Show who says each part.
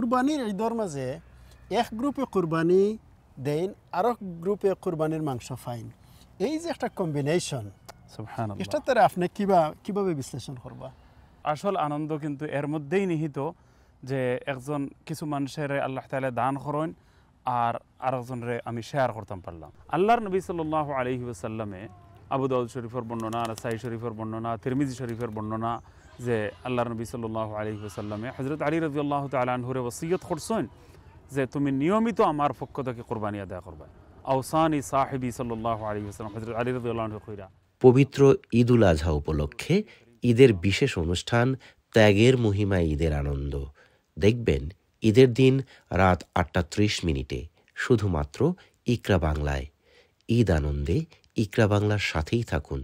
Speaker 1: কুরবানির ঈদর মাঝে এক গ্রুপে কুরবানি দেন আর এক গ্রুপে কুরবানির মাংস ফাইন এই যে একটা কম্বিনেশন এটা তারা আপনি কিবা কিভাবে বিশ্লেষণ করবা
Speaker 2: আসল আনন্দ কিন্তু এর মধ্যেই নিহিত যে একজন কিছু মানুষের আল্লাহ তালা দান করেন আর আরেকজনের আমি শেয়ার করতাম পারলাম আল্লাহর নবী সাল আলহি ওসাল্লামে আবুদাউল শরীফের বর্ণনা রাসাই শরীফের বর্ণনা তিরমিজি শরীফের বর্ণনা যে আল্লাহ নবী সাল্লাহ আলী সাল্লামে হজরত আলী রবি আল্লাহ তালহুরে ওসিয়ত করছেন যে তুমি নিয়মিত আমার পক্ষ থেকে কোরবানি আদায় করবে ই সাহেবি সাল্লাহ আলী সাল্লাম হজরত আলী রবি আল্লাহরা
Speaker 3: পবিত্র ঈদ উল আজহা উপলক্ষে ঈদের বিশেষ অনুষ্ঠান ত্যাগের মহিমা ঈদের আনন্দ দেখবেন ঈদের দিন রাত আটটা ত্রিশ মিনিটে শুধুমাত্র ইকরা বাংলায় ঈদ আনন্দে ইকরা বাংলার সাথেই থাকুন